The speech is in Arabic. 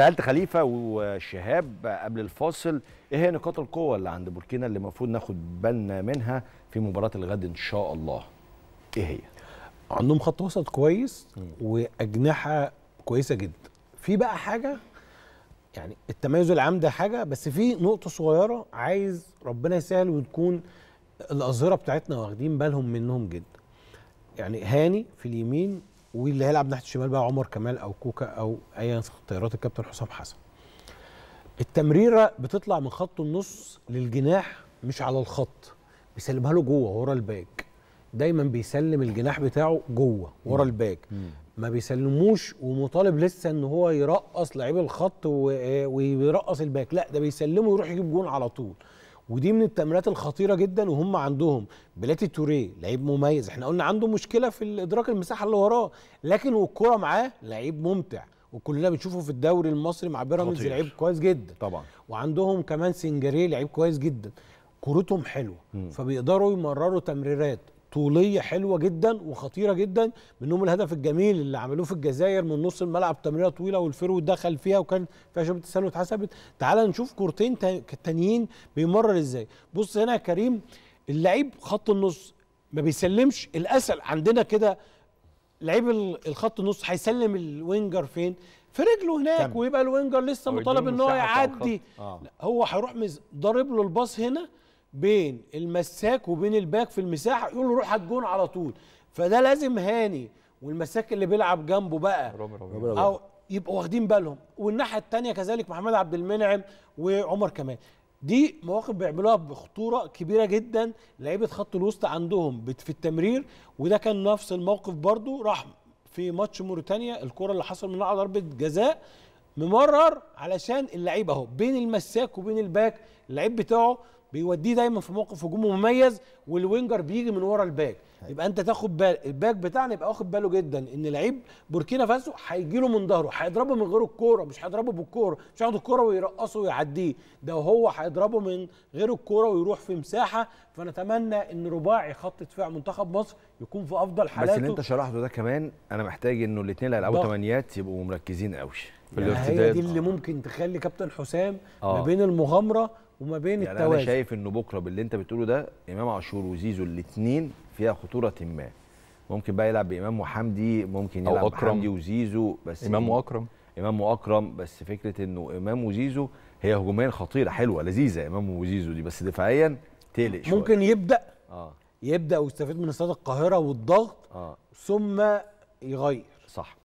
سالت خليفه وشهاب قبل الفاصل ايه هي نقاط القوه اللي عند بوركينا اللي المفروض ناخد بالنا منها في مباراه الغد ان شاء الله ايه هي عندهم خط وسط كويس واجنحه كويسه جدا في بقى حاجه يعني التميز العام ده حاجه بس في نقطه صغيره عايز ربنا يسهل وتكون الاظهره بتاعتنا واخدين بالهم منهم جدا يعني هاني في اليمين واللي هيلعب ناحيه الشمال بقى عمر كمال او كوكا او ايا اختيارات الكابتن حسام حسن التمريره بتطلع من خط النص للجناح مش على الخط بيسلمها له جوه ورا الباك دايما بيسلم الجناح بتاعه جوه ورا الباك ما بيسلموش ومطالب لسه ان هو يرقص لعيب الخط آه، ويرقص الباك لا ده بيسلمه ويروح يجيب جون على طول ودي من التمريرات الخطيره جدا وهم عندهم بلاتي توريه لعيب مميز احنا قلنا عنده مشكله في ادراك المساحه اللي وراه لكن والكره معاه لعيب ممتع وكلنا بنشوفه في الدوري المصري مع بيراميدز لعيب كويس جدا طبعا وعندهم كمان سنجاريه لعيب كويس جدا كورتهم حلوه فبيقدروا يمرروا تمريرات طوليه حلوه جدا وخطيره جدا منهم الهدف الجميل اللي عملوه في الجزائر من نص الملعب تمريره طويله والفيرو دخل فيها وكان فيها شبه تسلل اتحسبت تعال نشوف كورتين تانيين بيمرر ازاي بص هنا يا كريم اللعيب خط النص ما بيسلمش الاسل عندنا كده لعيب الخط النص هيسلم الوينجر فين في رجله هناك ويبقى الوينجر لسه مطالب ان هو يعدي آه. هو هيروح ضارب له الباص هنا بين المساك وبين الباك في المساحه يقول له روح الجون على طول فده لازم هاني والمساك اللي بيلعب جنبه بقى او يبقوا واخدين بالهم والناحيه الثانيه كذلك محمد عبد المنعم وعمر كمال دي مواقف بيعملوها بخطوره كبيره جدا لعيبه خط الوسط عندهم في التمرير وده كان نفس الموقف برضو راح في ماتش موريتانيا الكره اللي حصل منها ضربه جزاء ممرر علشان اللعيب اهو بين المساك وبين الباك اللعيب بتاعه بيوديه دايما في موقف هجوم مميز والوينجر بيجي من ورا الباك حقيقي. يبقى انت تاخد بال الباك بتاعنا يبقى واخد باله جدا ان لعيب بوركينا فاسو هيجي له من ظهره هيضربه من غير الكوره مش هيضربه بالكوره مش هياخد الكوره ويرقصه ويعديه ده هو هيضربه من غير الكوره ويروح في مساحه فنتمنى ان رباعي خط دفاع منتخب مصر يكون في افضل حالاته بس اللي انت شرحته ده كمان انا محتاج انه الاثنين اللي هيلعبوا ثمانيات يبقوا مركزين قوي في يعني هي دي اللي ممكن تخلي كابتن حسام آه. ما بين المغامره وما بين يعني التوازن انا شايف انه بكره باللي انت بتقوله ده امام عاشور وزيزو الاثنين فيها خطوره ما ممكن بقى يلعب بامام وحمدي ممكن يلعب أو أكرم. حمدي وزيزو بس امام واكرم امام واكرم بس فكره انه امام وزيزو هي هجوميا خطيره حلوه لذيذه امام وزيزو دي بس دفاعيا تقلق شويه ممكن يبدا اه يبدا ويستفيد من استاد القاهره والضغط آه. ثم يغير صح